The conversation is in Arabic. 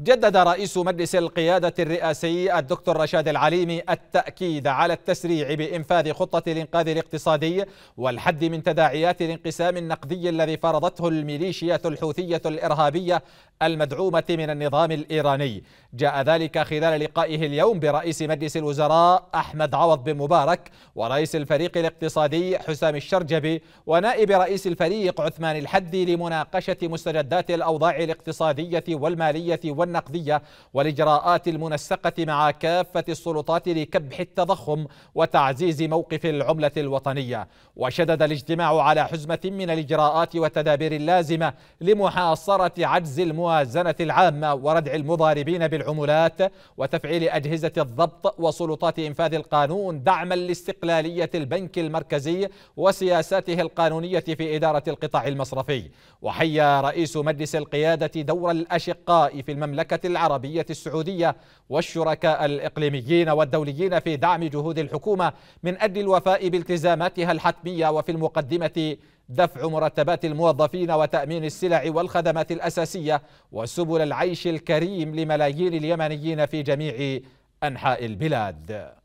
جدد رئيس مجلس القيادة الرئاسي الدكتور رشاد العليمي التأكيد على التسريع بإنفاذ خطة الإنقاذ الاقتصادي والحد من تداعيات الانقسام النقدي الذي فرضته الميليشيات الحوثية الإرهابية المدعومة من النظام الإيراني جاء ذلك خلال لقائه اليوم برئيس مجلس الوزراء أحمد عوض بن مبارك ورئيس الفريق الاقتصادي حسام الشرجبي ونائب رئيس الفريق عثمان الحدي لمناقشة مستجدات الأوضاع الاقتصادية والمالية والنقدية والإجراءات المنسقة مع كافة السلطات لكبح التضخم وتعزيز موقف العملة الوطنية وشدد الاجتماع على حزمة من الإجراءات والتدابير اللازمة لمحاصرة عجز المواطنين الموازنة العامة وردع المضاربين بالعمولات وتفعيل أجهزة الضبط وسلطات إنفاذ القانون دعما لاستقلالية البنك المركزي وسياساته القانونية في إدارة القطاع المصرفي وحيا رئيس مجلس القيادة دور الأشقاء في المملكة العربية السعودية والشركاء الإقليميين والدوليين في دعم جهود الحكومة من أجل الوفاء بالتزاماتها الحتمية وفي المقدمة دفع مرتبات الموظفين وتأمين السلع والخدمات الأساسية وسبل العيش الكريم لملايين اليمنيين في جميع أنحاء البلاد